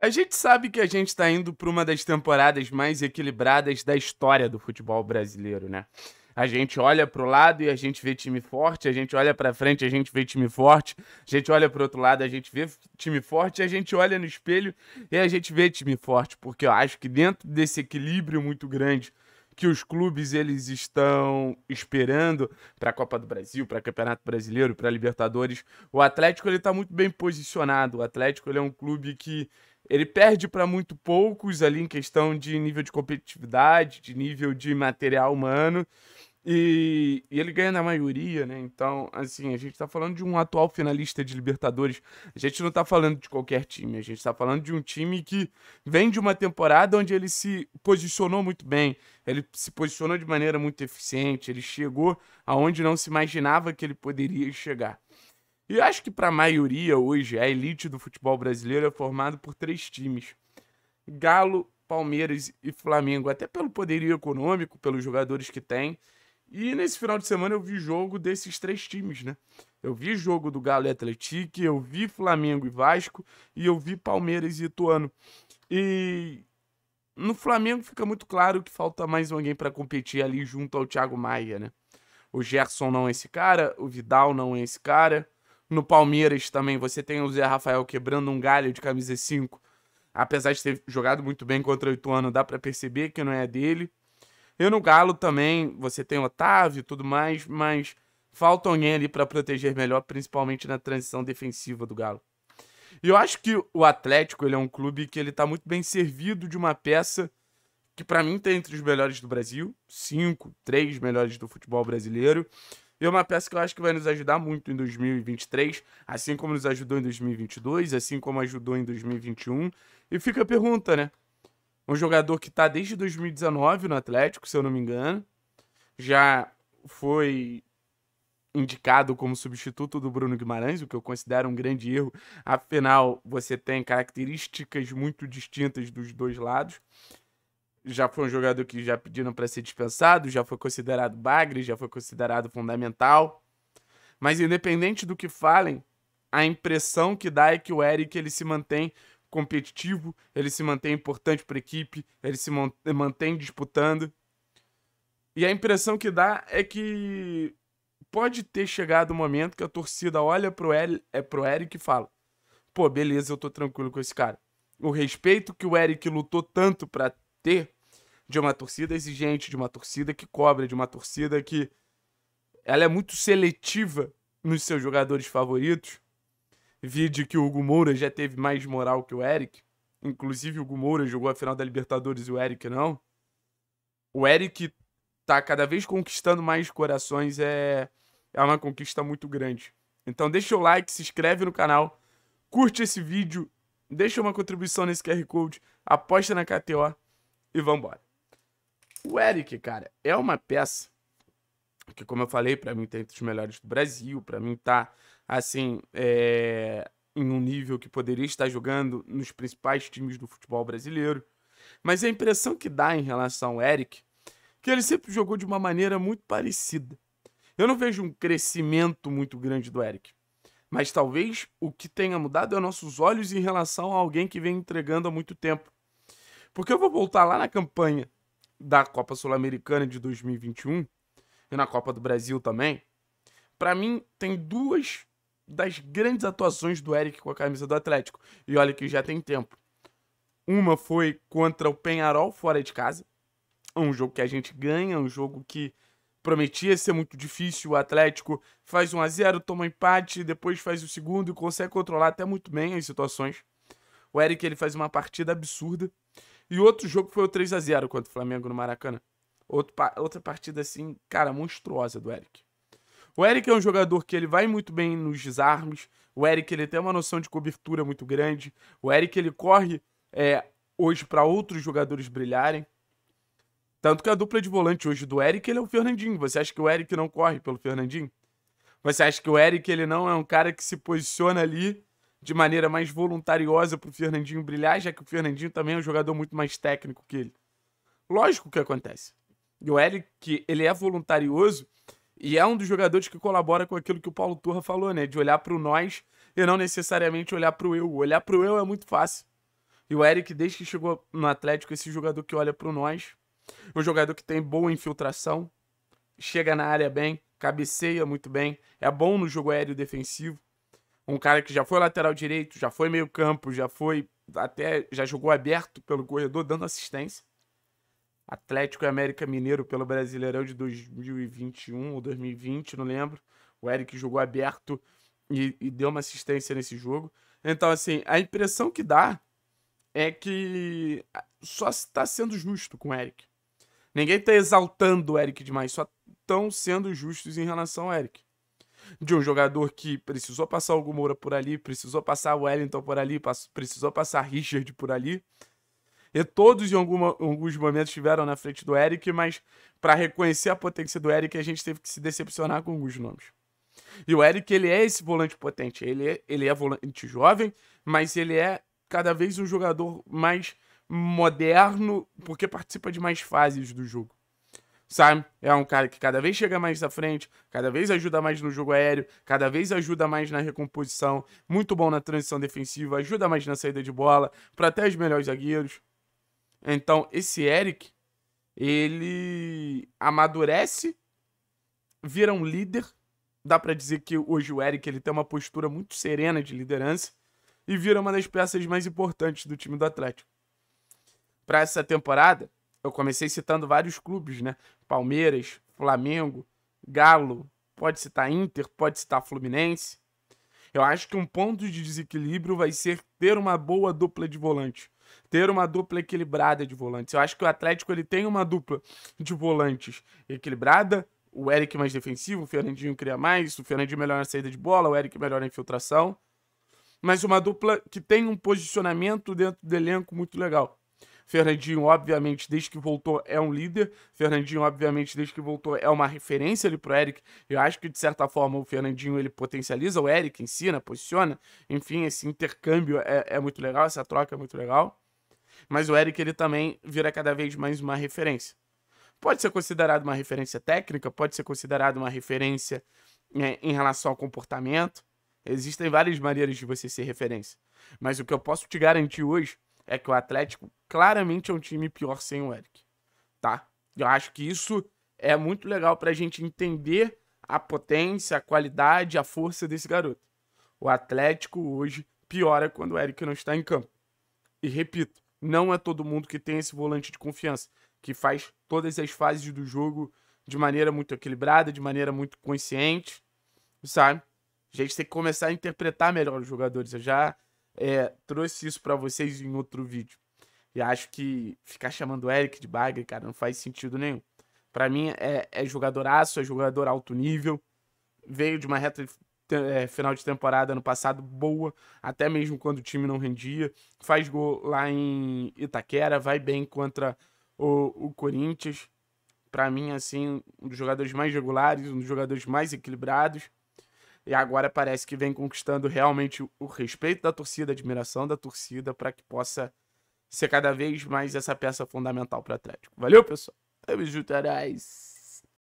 A gente sabe que a gente está indo para uma das temporadas mais equilibradas da história do futebol brasileiro, né? A gente olha para o lado e a gente vê time forte, a gente olha para frente, e a gente vê time forte, a gente olha para outro lado, a gente vê time forte, a gente olha no espelho e a gente vê time forte, porque eu acho que dentro desse equilíbrio muito grande que os clubes eles estão esperando para a Copa do Brasil, para o Campeonato Brasileiro, para a Libertadores, o Atlético ele está muito bem posicionado. O Atlético ele é um clube que ele perde para muito poucos ali em questão de nível de competitividade, de nível de material humano. E, e, ele ganha na maioria, né? Então, assim, a gente tá falando de um atual finalista de Libertadores. A gente não tá falando de qualquer time, a gente tá falando de um time que vem de uma temporada onde ele se posicionou muito bem, ele se posicionou de maneira muito eficiente, ele chegou aonde não se imaginava que ele poderia chegar. E acho que para a maioria hoje, a elite do futebol brasileiro é formada por três times: Galo, Palmeiras e Flamengo, até pelo poderio econômico, pelos jogadores que tem. E nesse final de semana eu vi jogo desses três times, né? Eu vi jogo do Galo e Atlético, eu vi Flamengo e Vasco, e eu vi Palmeiras e Ituano. E no Flamengo fica muito claro que falta mais alguém para competir ali junto ao Thiago Maia, né? O Gerson não é esse cara, o Vidal não é esse cara. No Palmeiras também você tem o Zé Rafael quebrando um galho de camisa 5. Apesar de ter jogado muito bem contra o Ituano, dá para perceber que não é dele. E no Galo também você tem o Otávio e tudo mais, mas falta alguém ali para proteger melhor, principalmente na transição defensiva do Galo. E eu acho que o Atlético ele é um clube que ele tá muito bem servido de uma peça que para mim tá entre os melhores do Brasil, cinco, três melhores do futebol brasileiro. E é uma peça que eu acho que vai nos ajudar muito em 2023, assim como nos ajudou em 2022, assim como ajudou em 2021. E fica a pergunta, né? Um jogador que está desde 2019 no Atlético, se eu não me engano, já foi indicado como substituto do Bruno Guimarães, o que eu considero um grande erro. Afinal, você tem características muito distintas dos dois lados já foi um jogador que já pediram para ser dispensado, já foi considerado bagre, já foi considerado fundamental. Mas independente do que falem, a impressão que dá é que o Eric ele se mantém competitivo, ele se mantém importante para a equipe, ele se mantém disputando. E a impressão que dá é que pode ter chegado o um momento que a torcida olha pro, El, é, pro Eric e fala: pô, beleza, eu tô tranquilo com esse cara. O respeito que o Eric lutou tanto para ter de uma torcida exigente, de uma torcida que cobra, de uma torcida que ela é muito seletiva nos seus jogadores favoritos. Vide que o Hugo Moura já teve mais moral que o Eric. Inclusive, o Hugo Moura jogou a final da Libertadores e o Eric não. O Eric tá cada vez conquistando mais corações. É, é uma conquista muito grande. Então, deixa o like, se inscreve no canal, curte esse vídeo, deixa uma contribuição nesse QR Code, aposta na KTO e vambora. O Eric, cara, é uma peça que, como eu falei, para mim tem entre os melhores do Brasil, para mim tá, assim, é, em um nível que poderia estar jogando nos principais times do futebol brasileiro. Mas a impressão que dá em relação ao Eric, que ele sempre jogou de uma maneira muito parecida. Eu não vejo um crescimento muito grande do Eric. Mas talvez o que tenha mudado é nossos olhos em relação a alguém que vem entregando há muito tempo. Porque eu vou voltar lá na campanha da Copa Sul-Americana de 2021 e na Copa do Brasil também, para mim tem duas das grandes atuações do Eric com a camisa do Atlético. E olha que já tem tempo. Uma foi contra o Penharol fora de casa. Um jogo que a gente ganha, um jogo que prometia ser muito difícil. O Atlético faz 1 a 0, toma empate, depois faz o segundo e consegue controlar até muito bem as situações. O Eric ele faz uma partida absurda. E outro jogo foi o 3 a 0 contra o Flamengo no Maracanã. Outro, outra partida, assim, cara, monstruosa do Eric. O Eric é um jogador que ele vai muito bem nos desarmes. O Eric ele tem uma noção de cobertura muito grande. O Eric ele corre é, hoje para outros jogadores brilharem. Tanto que a dupla de volante hoje do Eric ele é o Fernandinho. Você acha que o Eric não corre pelo Fernandinho? Você acha que o Eric ele não é um cara que se posiciona ali de maneira mais voluntariosa para o Fernandinho brilhar, já que o Fernandinho também é um jogador muito mais técnico que ele. Lógico que acontece. E o Eric, que ele é voluntarioso e é um dos jogadores que colabora com aquilo que o Paulo Turra falou, né? De olhar para o nós e não necessariamente olhar para o eu. Olhar para o eu é muito fácil. E o Eric, desde que chegou no Atlético, é esse jogador que olha para o nós, um jogador que tem boa infiltração, chega na área bem, cabeceia muito bem, é bom no jogo aéreo defensivo, um cara que já foi lateral direito, já foi meio campo, já foi até já jogou aberto pelo corredor dando assistência. Atlético e América Mineiro pelo Brasileirão de 2021 ou 2020, não lembro. O Eric jogou aberto e, e deu uma assistência nesse jogo. Então, assim, a impressão que dá é que só está sendo justo com o Eric. Ninguém está exaltando o Eric demais, só estão sendo justos em relação ao Eric de um jogador que precisou passar o Moura por ali, precisou passar o Wellington por ali, precisou passar Richard por ali. E todos em, alguma, alguns momentos estiveram na frente do Eric, mas para reconhecer a potência do Eric, a gente teve que se decepcionar com alguns nomes. E o Eric, ele é esse volante potente. Ele é, ele é volante jovem, mas ele é cada vez um jogador mais moderno, porque participa de mais fases do jogo sabe? É um cara que cada vez chega mais à frente, cada vez ajuda mais no jogo aéreo, cada vez ajuda mais na recomposição, muito bom na transição defensiva, ajuda mais na saída de bola, para até os melhores zagueiros. Então, esse Eric, ele amadurece, vira um líder. Dá para dizer que hoje o Eric ele tem uma postura muito serena de liderança e vira uma das peças mais importantes do time do Atlético. Para essa temporada, eu comecei citando vários clubes, né? Palmeiras, Flamengo, Galo, pode citar Inter, pode citar Fluminense. Eu acho que um ponto de desequilíbrio vai ser ter uma boa dupla de volante, ter uma dupla equilibrada de volantes. Eu acho que o Atlético ele tem uma dupla de volantes equilibrada, o Eric mais defensivo, o Fernandinho cria mais, o Fernandinho melhor na saída de bola, o Eric melhor na infiltração. Mas uma dupla que tem um posicionamento dentro do elenco muito legal. Fernandinho, obviamente, desde que voltou, é um líder. Fernandinho, obviamente, desde que voltou, é uma referência ali pro Eric. Eu acho que, de certa forma, o Fernandinho ele potencializa o Eric, ensina, posiciona. Enfim, esse intercâmbio é, é muito legal, essa troca é muito legal. Mas o Eric ele também vira cada vez mais uma referência. Pode ser considerado uma referência técnica, pode ser considerado uma referência é, em relação ao comportamento. Existem várias maneiras de você ser referência. Mas o que eu posso te garantir hoje é que o Atlético claramente é um time pior sem o Eric, tá? Eu acho que isso é muito legal para a gente entender a potência, a qualidade, a força desse garoto. O Atlético hoje piora quando o Eric não está em campo. E repito, não é todo mundo que tem esse volante de confiança, que faz todas as fases do jogo de maneira muito equilibrada, de maneira muito consciente, sabe? A gente tem que começar a interpretar melhor os jogadores. Eu já é, trouxe isso para vocês em outro vídeo. E acho que ficar chamando o Eric de bagre, cara, não faz sentido nenhum. Para mim, é, é aço, é jogador alto nível. Veio de uma reta de, é, final de temporada no passado boa, até mesmo quando o time não rendia. Faz gol lá em Itaquera, vai bem contra o, o Corinthians. Para mim, assim, um dos jogadores mais regulares, um dos jogadores mais equilibrados e agora parece que vem conquistando realmente o respeito da torcida, a admiração da torcida, para que possa ser cada vez mais essa peça fundamental para o Atlético. Valeu, pessoal. Tamo junto, é